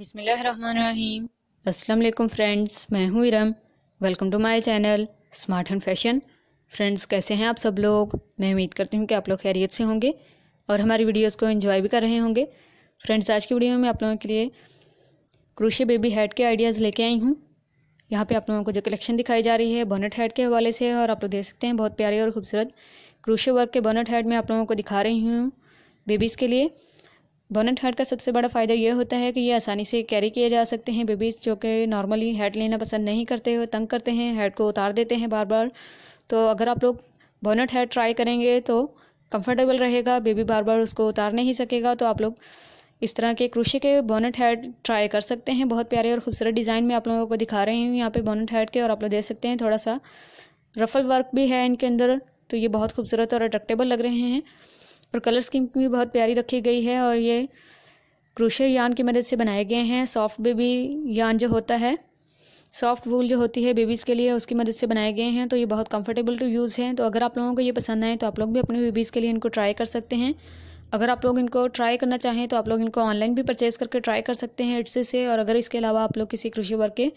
बिसमीम अस्सलाम फ्रेंड्स मैं हूँ Iram welcome to my channel smart and fashion friends कैसे हैं आप सब लोग मैं उम्मीद करती हूँ कि आप लोग खैरियत से होंगे और हमारी वीडियोस को एंजॉय भी कर रहे होंगे फ्रेंड्स आज की वीडियो में आप लोगों के लिए क्रूशे बेबी हेड के आइडियाज़ लेके आई हूँ यहाँ पर आप लोगों को जो कलेक्शन दिखाई जा रही है बोनेट हेड के हवाले से और आप लोग देख सकते हैं बहुत प्यारे और खूबसूरत क्रूशे वर्क के बोनेट हेड में आप लोगों को दिखा रही हूँ बेबीज़ के लिए बोनेट हैट का सबसे बड़ा फ़ायदा यह होता है कि ये आसानी से कैरी किए जा सकते हैं बेबीज़ जो कि नॉर्मली हेड लेना पसंद नहीं करते हो तंग करते हैं हेड को उतार देते हैं बार बार तो अगर आप लोग बोनेट हैड ट्राई करेंगे तो कंफर्टेबल रहेगा बेबी बार बार उसको उतार नहीं सकेगा तो आप लोग इस तरह के क्रोशे के बोनेट हेड ट्राई कर सकते हैं बहुत प्यारे और खूबसूरत डिज़ाइन में आप लोगों को दिखा रही हूँ यहाँ पे बोनेट हेड के और आप लोग देख सकते हैं थोड़ा सा रफल वर्क भी है इनके अंदर तो ये बहुत खूबसूरत और अट्रैक्टेबल लग रहे हैं और कलर स्कीम भी बहुत प्यारी रखी गई है और ये क्रोशे यान की मदद से बनाए गए हैं सॉफ्ट बेबी यान जो होता है सॉफ्ट वूल जो होती है बेबीज़ के लिए उसकी मदद से बनाए गए हैं तो ये बहुत कंफर्टेबल टू यूज़ हैं तो अगर आप लोगों को ये पसंद आए तो आप लोग भी अपने बेबीज़ के लिए इनको ट्राई कर सकते हैं अगर आप लोग इनको ट्राई करना चाहें तो आप लोग इनको ऑनलाइन भी परचेज़ करके ट्राई कर सकते हैं इट्सी से और अगर इसके अलावा आप लोग किसी कृषि वर्ग के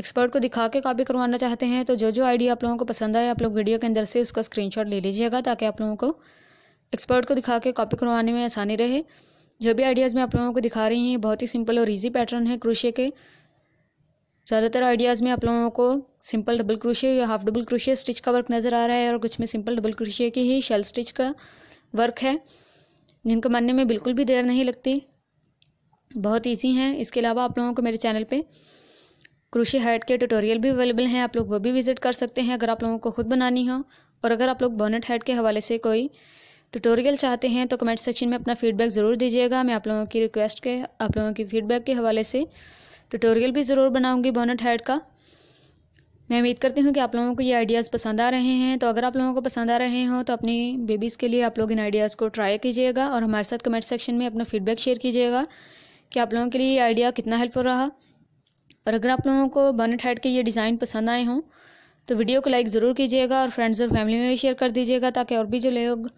एक्सपर्ट को दिखा के कॉपी करवाना चाहते हैं तो जो जो आइडिया आप लोगों को पसंद आए आप लोग वीडियो के अंदर से उसका स्क्रीनशॉट ले लीजिएगा ताकि आप लोगों को एक्सपर्ट को दिखा के कॉपी करवाने में आसानी रहे जो भी आइडियाज़ मैं आप लोगों को दिखा रही हैं बहुत ही सिंपल और इजी पैटर्न है क्रोशे के ज़्यादातर आइडियाज़ में आप लोगों को सिंपल डबल क्रोशे या हाफ डबल क्रोशे स्टिच का वर्क नज़र आ रहा है और कुछ में सिंपल डबल क्रोशे की ही शेल स्टिच का वर्क है जिनको मानने में बिल्कुल भी देर नहीं लगती बहुत ईजी हैं इसके अलावा आप लोगों को मेरे चैनल पे क्रोशे हाइट के ट्यूटोरियल भी अवेलेबल हैं आप लोग वो भी विज़िट कर सकते हैं अगर आप लोगों को खुद बनानी हो और अगर आप लोग बोनेट हाइट के हवाले से कोई ट्यूटोरियल चाहते हैं तो कमेंट सेक्शन में अपना फीडबैक ज़रूर दीजिएगा मैं आप लोगों की रिक्वेस्ट के आप लोगों की फ़ीडबैक के हवाले से ट्यूटोरियल भी ज़रूर बनाऊंगी बोनट हेड का मैं उम्मीद करती हूँ कि आप लोगों को ये आइडियाज़ पसंद आ रहे हैं तो अगर आप लोगों को पसंद आ रहे हों तो अपनी बेबीज़ के लिए आप लोग इन आइडियाज़ को ट्राई कीजिएगा और हमारे साथ कमेंट सेक्शन में अपना फीडबैक शेयर कीजिएगा कि आप लोगों के लिए ये आइडिया कितना हेल्पफुल रहा और अगर आप लोगों को बोनट हेड के ये डिज़ाइन पसंद आए हों तो वीडियो को लाइक ज़रूर कीजिएगा और फ्रेंड्स और फैमिली में भी शेयर कर दीजिएगा ताकि और भी जो लोग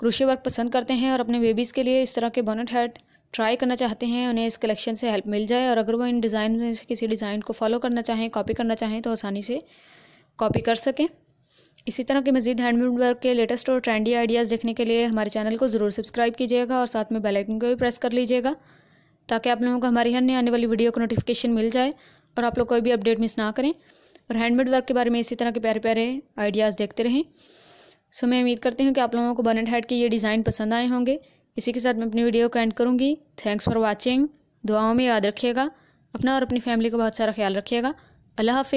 क्रोशिया वर्क पसंद करते हैं और अपने बेबीज़ के लिए इस तरह के बोनेट हेड ट्राई करना चाहते हैं उन्हें इस कलेक्शन से हेल्प मिल जाए और अगर वो इन डिज़ाइन में से किसी डिज़ाइन को फॉलो करना चाहें कॉपी करना चाहें तो आसानी से कॉपी कर सकें इसी तरह के मजीद हैंडमेड वर्क के लेटेस्ट और ट्रेंडी आइडियाज़ देखने के लिए हमारे चैनल को ज़रूर सब्सक्राइब कीजिएगा और साथ में बेल आइकन को भी प्रेस कर लीजिएगा ताकि आप लोगों को हमारी हर नई आने वाली वीडियो को नोटिफिकेशन मिल जाए और आप लोग कोई भी अपडेट मिस ना करें और हैंडमेड वर्क के बारे में इसी तरह के प्यारे प्यारे आइडियाज़ देखते रहें सो मैं उम्मीद करती हूँ कि आप लोगों को बनेट हेड के ये डिज़ाइन पसंद आए होंगे इसी के साथ मैं अपनी वीडियो को एंड करूँगी थैंक्स फॉर वॉचिंग दुआओं में याद रखिएगा अपना और अपनी फैमिली का बहुत सारा ख्याल रखिएगा अल्लाह हाफि